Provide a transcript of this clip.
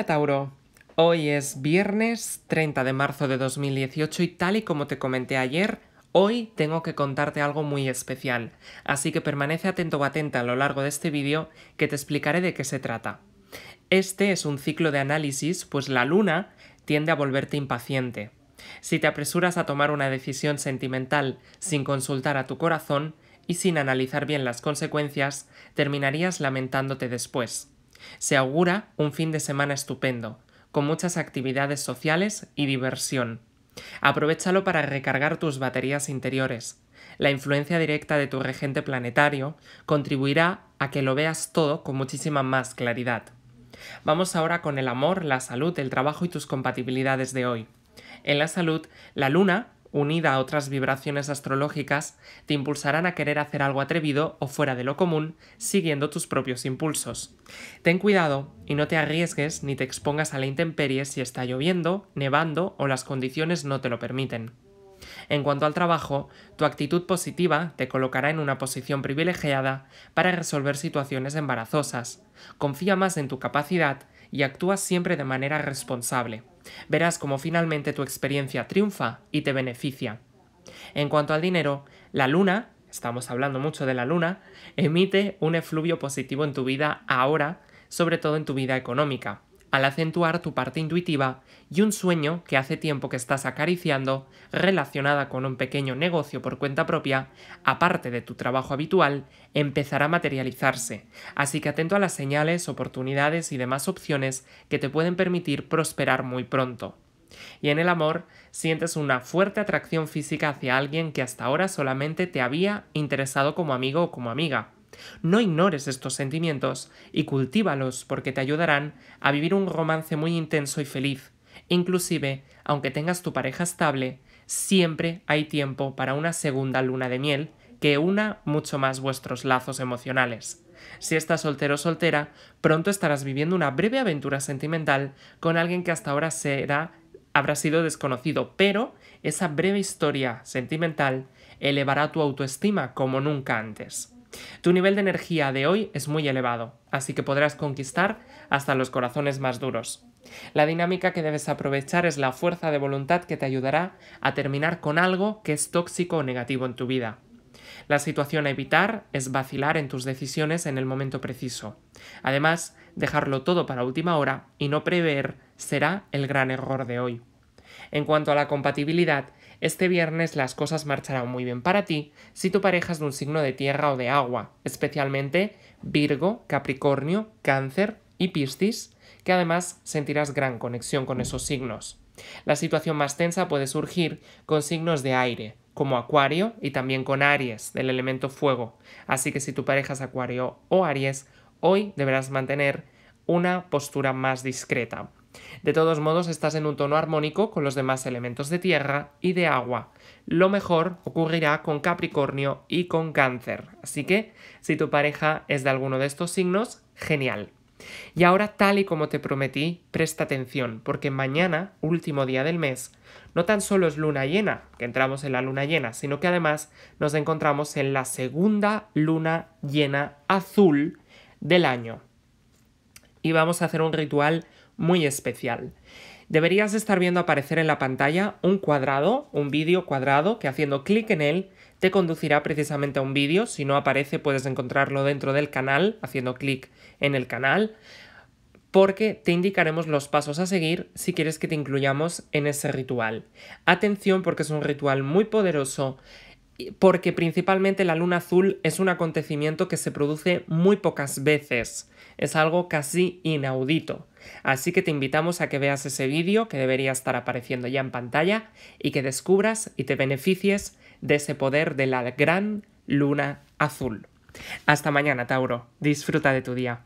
Hola Tauro, hoy es viernes 30 de marzo de 2018 y tal y como te comenté ayer, hoy tengo que contarte algo muy especial, así que permanece atento o atenta a lo largo de este vídeo que te explicaré de qué se trata. Este es un ciclo de análisis, pues la luna tiende a volverte impaciente. Si te apresuras a tomar una decisión sentimental sin consultar a tu corazón y sin analizar bien las consecuencias, terminarías lamentándote después. Se augura un fin de semana estupendo, con muchas actividades sociales y diversión. Aprovechalo para recargar tus baterías interiores. La influencia directa de tu regente planetario contribuirá a que lo veas todo con muchísima más claridad. Vamos ahora con el amor, la salud, el trabajo y tus compatibilidades de hoy. En la salud, la luna unida a otras vibraciones astrológicas, te impulsarán a querer hacer algo atrevido o fuera de lo común, siguiendo tus propios impulsos. Ten cuidado y no te arriesgues ni te expongas a la intemperie si está lloviendo, nevando o las condiciones no te lo permiten. En cuanto al trabajo, tu actitud positiva te colocará en una posición privilegiada para resolver situaciones embarazosas. Confía más en tu capacidad y actúa siempre de manera responsable. Verás cómo finalmente tu experiencia triunfa y te beneficia. En cuanto al dinero, la luna, estamos hablando mucho de la luna, emite un efluvio positivo en tu vida ahora, sobre todo en tu vida económica al acentuar tu parte intuitiva y un sueño que hace tiempo que estás acariciando relacionada con un pequeño negocio por cuenta propia, aparte de tu trabajo habitual, empezará a materializarse. Así que atento a las señales, oportunidades y demás opciones que te pueden permitir prosperar muy pronto. Y en el amor, sientes una fuerte atracción física hacia alguien que hasta ahora solamente te había interesado como amigo o como amiga. No ignores estos sentimientos y cultívalos porque te ayudarán a vivir un romance muy intenso y feliz. Inclusive, aunque tengas tu pareja estable, siempre hay tiempo para una segunda luna de miel que una mucho más vuestros lazos emocionales. Si estás soltero o soltera, pronto estarás viviendo una breve aventura sentimental con alguien que hasta ahora será, habrá sido desconocido, pero esa breve historia sentimental elevará tu autoestima como nunca antes. Tu nivel de energía de hoy es muy elevado, así que podrás conquistar hasta los corazones más duros. La dinámica que debes aprovechar es la fuerza de voluntad que te ayudará a terminar con algo que es tóxico o negativo en tu vida. La situación a evitar es vacilar en tus decisiones en el momento preciso. Además, dejarlo todo para última hora y no prever será el gran error de hoy. En cuanto a la compatibilidad, este viernes las cosas marcharán muy bien para ti si tu pareja es de un signo de tierra o de agua, especialmente Virgo, Capricornio, Cáncer y Piscis, que además sentirás gran conexión con esos signos. La situación más tensa puede surgir con signos de aire, como Acuario y también con Aries, del elemento fuego. Así que si tu pareja es Acuario o Aries, hoy deberás mantener una postura más discreta. De todos modos, estás en un tono armónico con los demás elementos de tierra y de agua. Lo mejor ocurrirá con Capricornio y con Cáncer. Así que, si tu pareja es de alguno de estos signos, genial. Y ahora, tal y como te prometí, presta atención, porque mañana, último día del mes, no tan solo es luna llena, que entramos en la luna llena, sino que además nos encontramos en la segunda luna llena azul del año. Y vamos a hacer un ritual muy especial. Deberías estar viendo aparecer en la pantalla un cuadrado, un vídeo cuadrado, que haciendo clic en él te conducirá precisamente a un vídeo. Si no aparece puedes encontrarlo dentro del canal, haciendo clic en el canal, porque te indicaremos los pasos a seguir si quieres que te incluyamos en ese ritual. Atención porque es un ritual muy poderoso porque principalmente la luna azul es un acontecimiento que se produce muy pocas veces, es algo casi inaudito. Así que te invitamos a que veas ese vídeo que debería estar apareciendo ya en pantalla y que descubras y te beneficies de ese poder de la gran luna azul. Hasta mañana, Tauro. Disfruta de tu día.